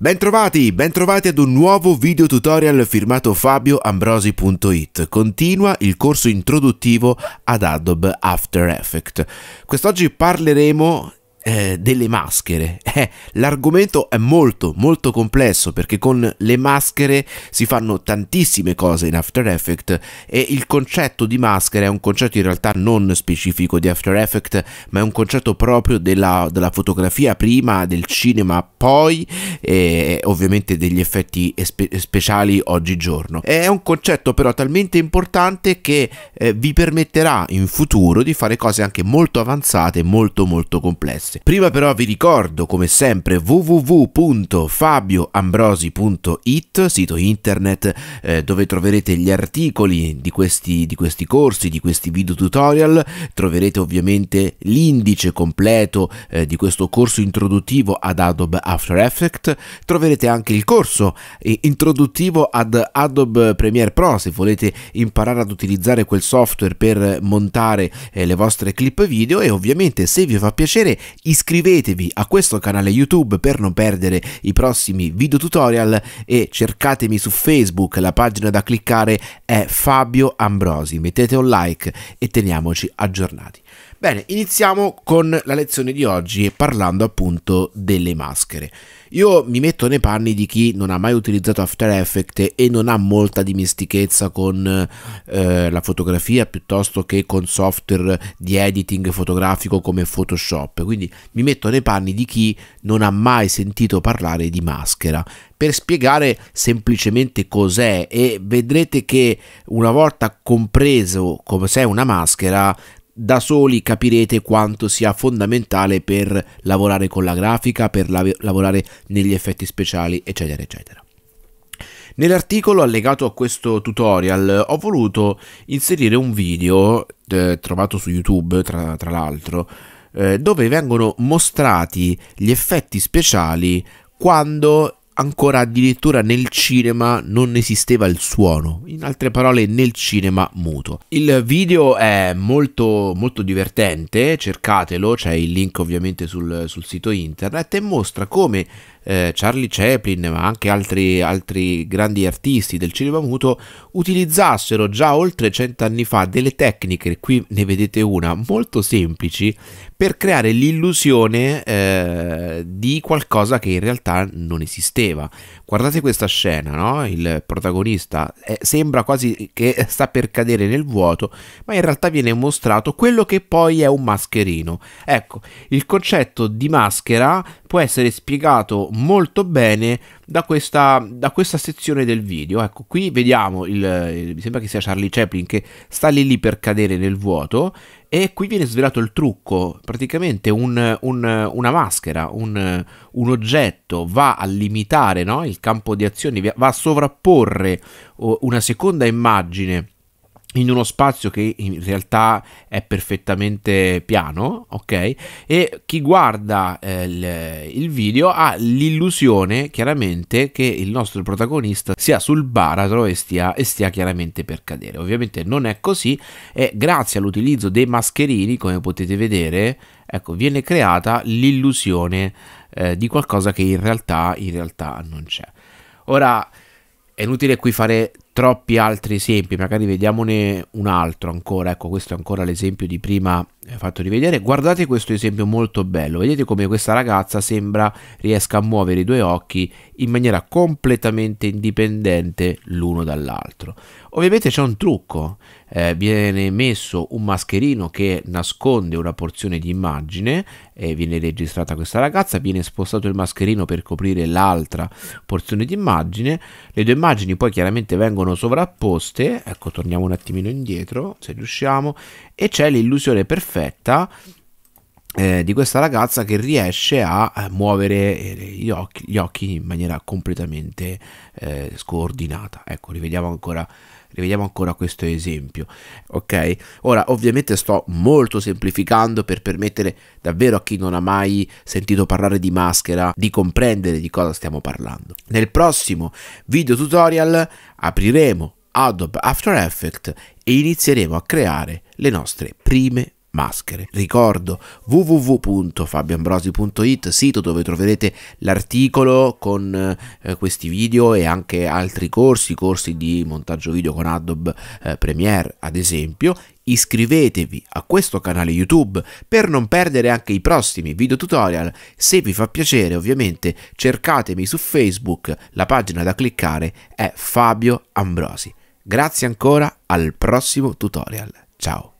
Bentrovati, bentrovati ad un nuovo video tutorial firmato fabioambrosi.it. Continua il corso introduttivo ad Adobe After Effects. Quest'oggi parleremo eh, delle maschere. Eh, l'argomento è molto molto complesso perché con le maschere si fanno tantissime cose in After Effects e il concetto di maschera è un concetto in realtà non specifico di After Effects ma è un concetto proprio della, della fotografia prima, del cinema poi e ovviamente degli effetti espe- speciali oggigiorno. È un concetto però talmente importante che eh, vi permetterà in futuro di fare cose anche molto avanzate, molto molto complesse podcast. Prima però vi ricordo come sempre www.fabioambrosi.it, sito internet eh, dove troverete gli articoli di questi, di questi corsi, di questi video tutorial, troverete ovviamente l'indice completo eh, di questo corso introduttivo ad Adobe After Effects, troverete anche il corso eh, introduttivo ad Adobe Premiere Pro se volete imparare ad utilizzare quel software per montare eh, le vostre clip video e ovviamente se vi fa piacere iscrivetevi a questo canale YouTube per non perdere i prossimi video tutorial e cercatemi su Facebook, la pagina da cliccare è Fabio Ambrosi, mettete un like e teniamoci aggiornati. Bene, iniziamo con la lezione di oggi parlando appunto delle maschere. Io mi metto nei panni di chi non ha mai utilizzato After Effects e non ha molta dimestichezza con eh, la fotografia piuttosto che con software di editing fotografico come Photoshop. Quindi mi metto nei panni di chi non ha mai sentito parlare di maschera per spiegare semplicemente cos'è e vedrete che una volta compreso cos'è una maschera da soli capirete quanto sia fondamentale per lavorare con la grafica, per la lavorare negli effetti speciali, eccetera, eccetera. Nell'articolo allegato a questo tutorial ho voluto inserire un video eh, trovato su YouTube, tra, tra l'altro, eh, dove vengono mostrati gli effetti speciali quando ancora addirittura nel cinema non esisteva il suono, in altre parole nel cinema muto. Il video è molto molto divertente, cercatelo, c'è il link ovviamente sul, sul sito internet e mostra come eh, Charlie Chaplin, ma anche altri, altri grandi artisti del cinema muto, utilizzassero già oltre cent'anni fa delle tecniche, qui ne vedete una, molto semplici, per creare l'illusione eh, di qualcosa che in realtà non esisteva. Guardate questa scena, no? il protagonista eh, sembra quasi che sta per cadere nel vuoto, ma in realtà viene mostrato quello che poi è un mascherino. Ecco, il concetto di maschera può essere spiegato molto bene da questa, da questa sezione del video. Ecco, qui vediamo, il, il, mi sembra che sia Charlie Chaplin che sta lì lì per cadere nel vuoto e qui viene svelato il trucco, praticamente un, un, una maschera, un, un, oggetto va a limitare no? il campo di azione, va a sovrapporre oh, una seconda immagine in uno spazio che in realtà è perfettamente piano, ok? E chi guarda eh, il, il, video ha l'illusione chiaramente che il nostro protagonista sia sul baratro e stia, e stia chiaramente per cadere. Ovviamente non è così e grazie all'utilizzo dei mascherini, come potete vedere, ecco, viene creata l'illusione eh, di qualcosa che in realtà, in realtà non c'è. Ora è inutile qui fare troppi altri esempi, magari vediamone un altro ancora, ecco questo è ancora l'esempio di prima eh, fatto rivedere, guardate questo esempio molto bello, vedete come questa ragazza sembra riesca a muovere i due occhi in maniera completamente indipendente l'uno dall'altro. Ovviamente c'è un trucco, eh, viene messo un mascherino che nasconde una porzione di immagine e viene registrata questa ragazza, viene spostato il mascherino per coprire l'altra porzione di immagine, le due immagini poi chiaramente vengono sono sovrapposte, ecco torniamo un attimino indietro se riusciamo, e c'è l'illusione perfetta eh, di questa ragazza che riesce a eh, muovere eh, gli occhi, gli occhi in maniera completamente eh, scordinata. Ecco, rivediamo ancora rivediamo ancora questo esempio ok ora ovviamente sto molto semplificando per permettere davvero a chi non ha mai sentito parlare di maschera di comprendere di cosa stiamo parlando nel prossimo video tutorial apriremo Adobe After Effects e inizieremo a creare le nostre prime maschere. Ricordo www.fabioambrosi.it, sito dove troverete l'articolo con eh, questi video e anche altri corsi, corsi di montaggio video con Adobe eh, Premiere ad esempio, iscrivetevi a questo canale YouTube per non perdere anche i prossimi video tutorial. Se vi fa piacere, ovviamente, cercatemi su Facebook, la pagina da cliccare è Fabio Ambrosi. Grazie ancora, al prossimo tutorial. Ciao!